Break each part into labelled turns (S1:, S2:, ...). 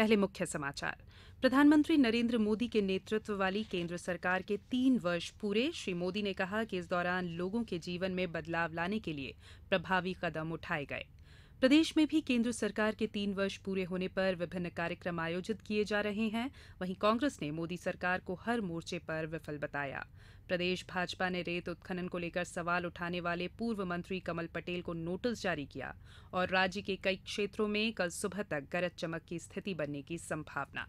S1: पहले मुख्य समाचार प्रधानमंत्री नरेंद्र मोदी के नेतृत्व वाली केंद्र सरकार के तीन वर्ष पूरे श्री मोदी ने कहा कि इस दौरान लोगों के जीवन में बदलाव लाने के लिए प्रभावी कदम उठाए गए प्रदेश में भी केंद्र सरकार के तीन वर्ष पूरे होने पर विभिन्न कार्यक्रम आयोजित किए जा रहे हैं वहीं कांग्रेस ने मोदी सरकार को हर मोर्चे पर विफल बताया प्रदेश भाजपा ने रेत उत्खनन को लेकर सवाल उठाने वाले पूर्व मंत्री कमल पटेल को नोटिस जारी किया और राज्य के कई क्षेत्रों में कल सुबह तक गरज चमक की स्थिति बनने की संभावना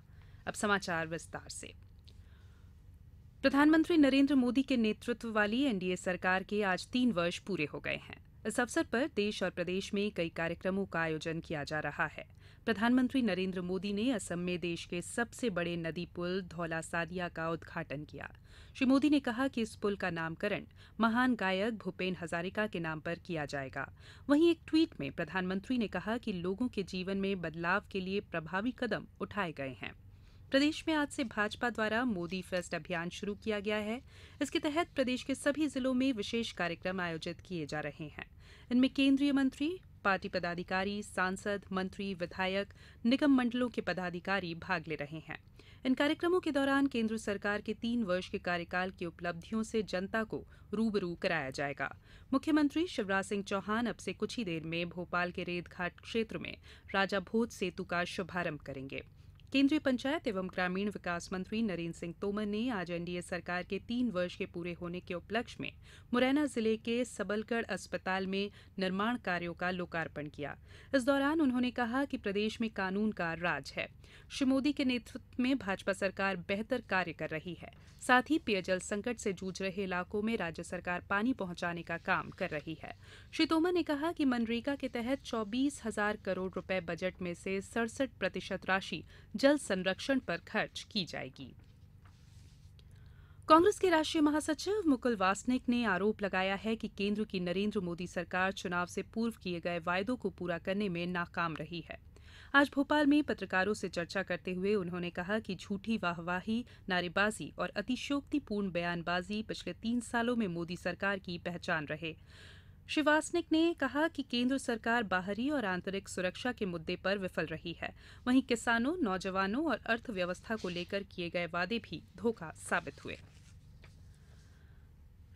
S1: अब समाचार विस्तार से प्रधानमंत्री नरेंद्र मोदी के नेतृत्व वाली एनडीए सरकार के आज तीन वर्ष पूरे हो गए हैं इस अवसर पर देश और प्रदेश में कई कार्यक्रमों का आयोजन किया जा रहा है प्रधानमंत्री नरेंद्र मोदी ने असम में देश के सबसे बड़े नदी पुल धौला सादिया का उद्घाटन किया श्री मोदी ने कहा कि इस पुल का नामकरण महान गायक भूपेन हजारिका के नाम पर किया जाएगा वहीं एक ट्वीट में प्रधानमंत्री ने कहा कि लोगों के जीवन में बदलाव के लिए प्रभावी कदम उठाए गए हैं प्रदेश में आज से भाजपा द्वारा मोदी फेस्ट अभियान शुरू किया गया है इसके तहत प्रदेश के सभी जिलों में विशेष कार्यक्रम आयोजित किए जा रहे हैं इनमें केंद्रीय मंत्री पार्टी पदाधिकारी सांसद मंत्री विधायक निगम मंडलों के पदाधिकारी भाग ले रहे हैं इन कार्यक्रमों के दौरान केंद्र सरकार के तीन वर्ष के कार्यकाल की उपलब्धियों से जनता को रूबरू कराया जाएगा मुख्यमंत्री शिवराज सिंह चौहान अब से कुछ ही देर में भोपाल के रेत घाट क्षेत्र में राजा भोज सेतु का शुभारंभ करेंगे केंद्रीय पंचायत एवं ग्रामीण विकास मंत्री नरेंद्र सिंह तोमर ने आज एनडीए सरकार के तीन वर्ष के पूरे होने के उपलक्ष्य में मुरैना जिले के सबलगढ़ अस्पताल में निर्माण कार्यों का लोकार्पण किया इस दौरान उन्होंने कहा कि प्रदेश में कानून का राज है श्री मोदी के नेतृत्व में भाजपा सरकार बेहतर कार्य कर रही है साथ ही पेयजल संकट से जूझ रहे इलाकों में राज्य सरकार पानी पहुंचाने का काम कर रही है श्री तोमर ने कहा कि मनरेगा के तहत चौबीस हजार करोड़ रुपए बजट में से सड़सठ प्रतिशत राशि जल संरक्षण पर खर्च की जाएगी कांग्रेस के राष्ट्रीय महासचिव मुकुल वासनिक ने आरोप लगाया है कि केंद्र की नरेंद्र मोदी सरकार चुनाव से पूर्व किए गए वायदों को पूरा करने में नाकाम रही है आज भोपाल में पत्रकारों से चर्चा करते हुए उन्होंने कहा कि झूठी वाहवाही नारेबाजी और अतिशोक्तिपूर्ण बयानबाजी पिछले तीन सालों में मोदी सरकार की पहचान रहे श्री वासनिक ने कहा कि केन्द्र सरकार बाहरी और आंतरिक सुरक्षा के मुद्दे पर विफल रही है वहीं किसानों नौजवानों और अर्थव्यवस्था को लेकर किए गए वादे भी धोखा साबित हुए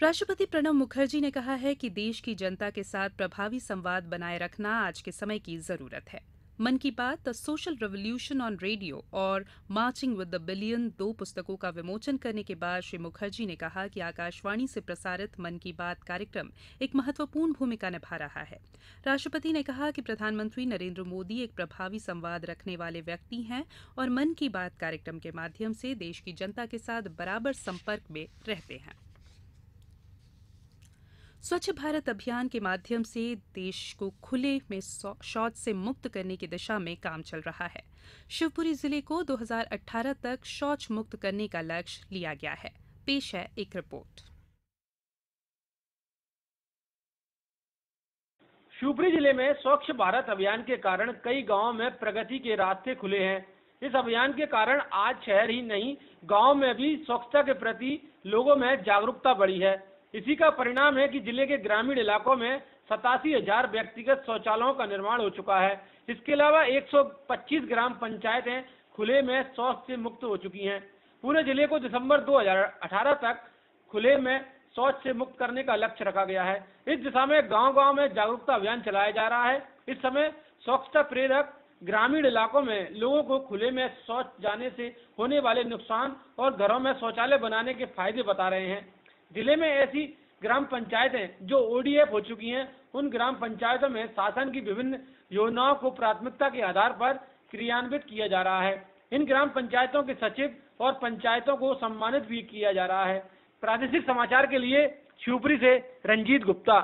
S1: राष्ट्रपति प्रणब मुखर्जी ने कहा है कि देश की जनता के साथ प्रभावी संवाद बनाए रखना आज के समय की जरूरत है Mann Ki Baat the social revolution on radio और मार्चिंग विद द बिलियन दो पुस्तकों का विमोचन करने के बाद श्री मुखर्जी ने कहा कि आकाशवाणी से प्रसारित मन की बात कार्यक्रम एक महत्वपूर्ण भूमिका निभा रहा है राष्ट्रपति ने कहा कि प्रधानमंत्री नरेंद्र मोदी एक प्रभावी संवाद रखने वाले व्यक्ति हैं और मन की बात कार्यक्रम के माध्यम से देश की जनता के साथ बराबर संपर्क में रहते हैं स्वच्छ भारत अभियान के माध्यम से देश को खुले में शौच से मुक्त करने की दिशा में काम चल रहा है शिवपुरी जिले को 2018 तक शौच मुक्त करने का लक्ष्य लिया गया है पेश है एक
S2: रिपोर्ट शिवपुरी जिले में स्वच्छ भारत अभियान के कारण कई गाँव में प्रगति के रास्ते खुले हैं इस अभियान के कारण आज शहर ही नहीं गांव में भी स्वच्छता के प्रति लोगों में जागरूकता बढ़ी है इसी का परिणाम है कि जिले के ग्रामीण इलाकों में सतासी हजार व्यक्तिगत शौचालयों का निर्माण हो चुका है इसके अलावा 125 ग्राम पंचायतें खुले में शौच से मुक्त हो चुकी हैं पूरे जिले को दिसंबर 2018 तक खुले में शौच से मुक्त करने का लक्ष्य रखा गया है इस दिशा में गांव गांव में जागरूकता अभियान चलाया जा रहा है इस समय स्वच्छता प्रेरक ग्रामीण इलाकों में लोगों को खुले में शौच जाने से होने वाले नुकसान और घरों में शौचालय बनाने के फायदे बता रहे हैं जिले में ऐसी ग्राम पंचायतें जो ओडीएफ हो चुकी हैं उन ग्राम पंचायतों में शासन की विभिन्न योजनाओं को प्राथमिकता के आधार पर क्रियान्वित किया जा रहा है इन ग्राम पंचायतों के सचिव और पंचायतों को सम्मानित भी किया जा रहा है प्रादेशिक समाचार के लिए शिवपुरी से रंजीत गुप्ता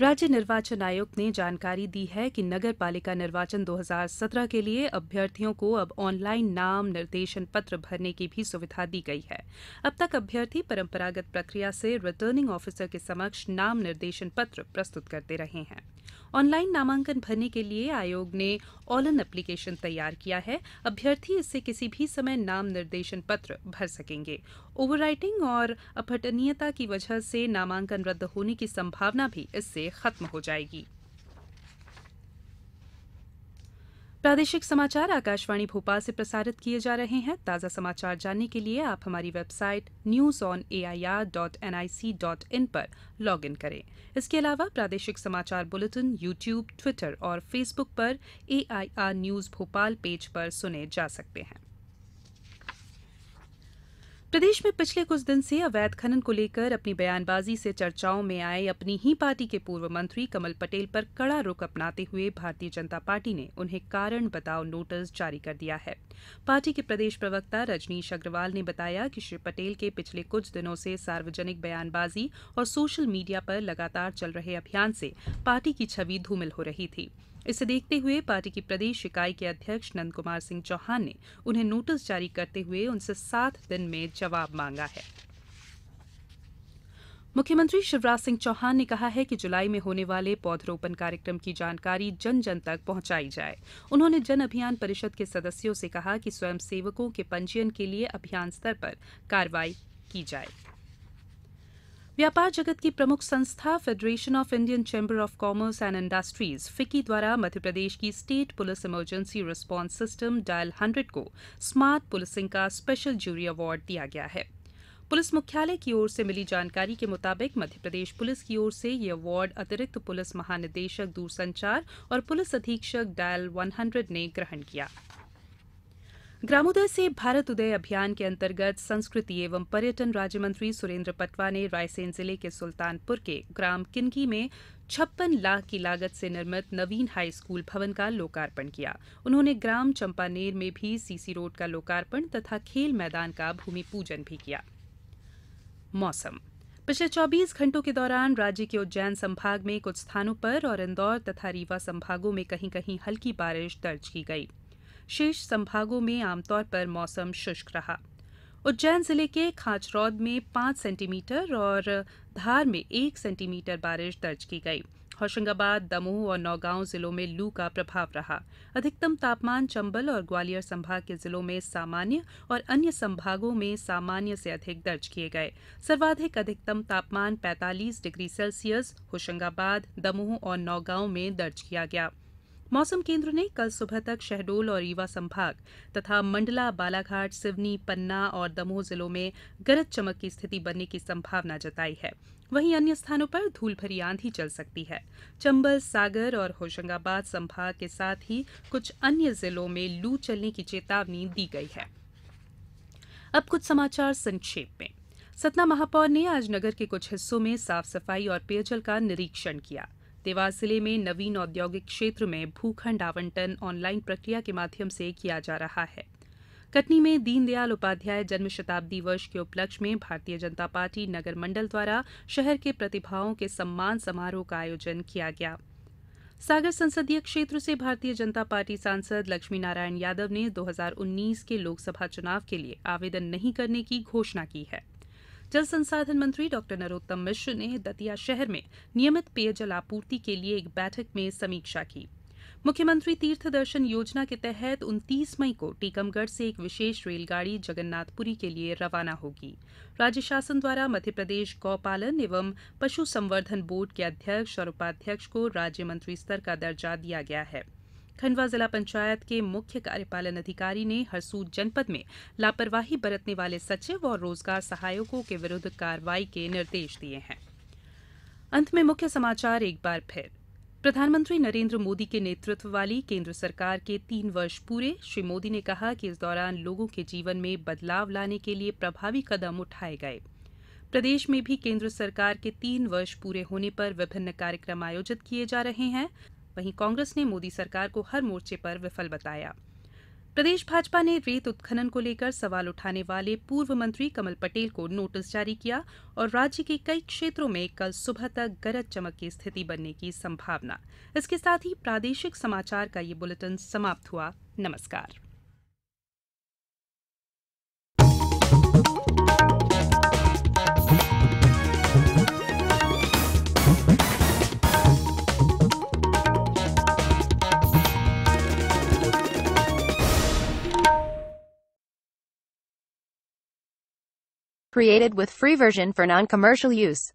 S1: राज्य निर्वाचन आयोग ने जानकारी दी है कि नगर पालिका निर्वाचन 2017 के लिए अभ्यर्थियों को अब ऑनलाइन नाम निर्देशन पत्र भरने की भी सुविधा दी गई है अब तक अभ्यर्थी परंपरागत प्रक्रिया से रिटर्निंग ऑफिसर के समक्ष नाम निर्देशन पत्र प्रस्तुत करते रहे हैं ऑनलाइन नामांकन भरने के लिए आयोग ने ऑल इन एप्लीकेशन तैयार किया है अभ्यर्थी इससे किसी भी समय नाम निर्देशन पत्र भर सकेंगे ओवरराइटिंग और अपठनीयता की वजह से नामांकन रद्द होने की संभावना भी इससे से खत्म हो जाएगी प्रादेशिक समाचार आकाशवाणी भोपाल से प्रसारित किए जा रहे हैं ताज़ा समाचार जानने के लिए आप हमारी website news on A I R dot N I C dot in पर लॉग इन करें इसके अलावा प्रादेशिक समाचार बुलेटिन यूट्यूब ट्विटर और फेसबुक पर A I R news Bhopal page पर सुने जा सकते हैं प्रदेश में पिछले कुछ दिन से अवैध खनन को लेकर अपनी बयानबाजी से चर्चाओं में आए अपनी ही पार्टी के पूर्व मंत्री कमल पटेल पर कड़ा रुख अपनाते हुए भारतीय जनता पार्टी ने उन्हें कारण बताओ नोटिस जारी कर दिया है पार्टी के प्रदेश प्रवक्ता रजनीश अग्रवाल ने बताया कि श्री पटेल के पिछले कुछ दिनों से सार्वजनिक बयानबाजी और सोशल मीडिया पर लगातार चल रहे अभियान से पार्टी की छवि धूमिल हो रही थी इसे देखते हुए पार्टी की प्रदेश इकाई के अध्यक्ष नंद कुमार सिंह चौहान ने उन्हें नोटिस जारी करते हुए उनसे सात दिन में जवाब मांगा है मुख्यमंत्री शिवराज सिंह चौहान ने कहा है कि जुलाई में होने वाले पौधरोपण कार्यक्रम की जानकारी जन जन तक पहुंचाई जाए उन्होंने जन अभियान परिषद के सदस्यों से कहा कि स्वयंसेवकों के पंजीयन के लिए अभियान स्तर पर कार्रवाई की जाए व्यापार जगत की प्रमुख संस्था Federation of Indian Chamber of Commerce and Industries FICCI द्वारा मध्यप्रदेश की state police emergency response system dial hundred को स्मार्ट पुलिसिंग का स्पेशल जूरी अवार्ड दिया गया है पुलिस मुख्यालय की ओर से मिली जानकारी के मुताबिक मध्यप्रदेश पुलिस की ओर से ये अवार्ड अतिरिक्त पुलिस महानिदेशक दूरसंचार और पुलिस अधीक्षक डायल 100 ने ग्रहण किया ग्रामोदय से भारत उदय अभियान के अंतर्गत संस्कृति एवं पर्यटन राज्य मंत्री सुरेंद्र पटवा ने रायसेन जिले के सुल्तानपुर के ग्राम किनकी में छप्पन लाख की लागत से निर्मित नवीन हाई स्कूल भवन का लोकार्पण किया उन्होंने ग्राम चंपानेर में भी सीसी रोड का लोकार्पण तथा खेल मैदान का भूमि पूजन भी किया मौसम पिछले 24 घंटों के दौरान राज्य के उज्जैन संभाग में कुछ स्थानों पर और इंदौर तथा रीवा संभागों में कहीं कहीं हल्की बारिश दर्ज की गई शेष संभागों में आमतौर पर मौसम शुष्क रहा उज्जैन जिले के खाचरौद में पांच सेंटीमीटर और धार में एक सेंटीमीटर बारिश दर्ज की गई होशंगाबाद दमोह और नौगांव जिलों में लू का प्रभाव रहा अधिकतम तापमान चंबल और ग्वालियर संभाग के जिलों में सामान्य और अन्य संभागों में सामान्य से अधिक दर्ज किए गए सर्वाधिक अधिकतम तापमान 45 डिग्री सेल्सियस होशंगाबाद दमोह और नौगांव में दर्ज किया गया मौसम केंद्र ने कल सुबह तक शहडोल और रीवा संभाग तथा मंडला बालाघाट सिवनी पन्ना और दमोह जिलों में गरज चमक की स्थिति बनने की संभावना जताई है वहीं अन्य स्थानों पर धूल भरी आंधी चल सकती है चंबल सागर और होशंगाबाद संभाग के साथ ही कुछ अन्य जिलों में लू चलने की चेतावनी दी गई है अब कुछ समाचार संक्षेप में सतना महापौर ने आज नगर के कुछ हिस्सों में साफ सफाई और पेयजल का निरीक्षण किया देवास जिले में नवीन औद्योगिक क्षेत्र में भूखंड आवंटन ऑनलाइन प्रक्रिया के माध्यम से किया जा रहा है कटनी में दीनदयाल उपाध्याय जन्म शताब्दी वर्ष के उपलक्ष्य में भारतीय जनता पार्टी नगर मंडल द्वारा शहर के प्रतिभाओं के सम्मान समारोह का आयोजन किया गया सागर संसदीय क्षेत्र से भारतीय जनता पार्टी सांसद लक्ष्मी नारायण यादव ने 2019 के लोकसभा चुनाव के लिए आवेदन नहीं करने की घोषणा की है जल संसाधन मंत्री डॉ नरोत्तम मिश्र ने दतिया शहर में नियमित पेयजल आपूर्ति के लिए एक बैठक में समीक्षा की मुख्यमंत्री तीर्थ दर्शन योजना के तहत 29 मई को टीकमगढ़ से एक विशेष रेलगाड़ी जगन्नाथपुरी के लिए रवाना होगी राज्य शासन द्वारा मध्य प्रदेश गौपालन एवं पशु संवर्धन बोर्ड के अध्यक्ष और उपाध्यक्ष को राज्य मंत्री स्तर का दर्जा दिया गया है खंडवा जिला पंचायत के मुख्य कार्यपालन अधिकारी ने हरसूद जनपद में लापरवाही बरतने वाले सचिव और रोजगार सहायकों के विरुद्ध कार्रवाई के निर्देश दिए हैं अंत में मुख्य समाचार एक बार फिर प्रधानमंत्री नरेंद्र मोदी के नेतृत्व वाली केंद्र सरकार के तीन वर्ष पूरे श्री मोदी ने कहा कि इस दौरान लोगों के जीवन में बदलाव लाने के लिए प्रभावी कदम उठाए गए प्रदेश में भी केंद्र सरकार के तीन वर्ष पूरे होने पर विभिन्न कार्यक्रम आयोजित किए जा रहे हैं वहीं कांग्रेस ने मोदी सरकार को हर मोर्चे पर विफल बताया प्रदेश भाजपा ने रेत उत्खनन को लेकर सवाल उठाने वाले पूर्व मंत्री कमल पटेल को नोटिस जारी किया और राज्य के कई क्षेत्रों में कल सुबह तक गरज चमक की स्थिति बनने की संभावना इसके साथ ही प्रादेशिक समाचार का ये बुलेटिन समाप्त हुआ नमस्कार
S2: created with free version for non-commercial use.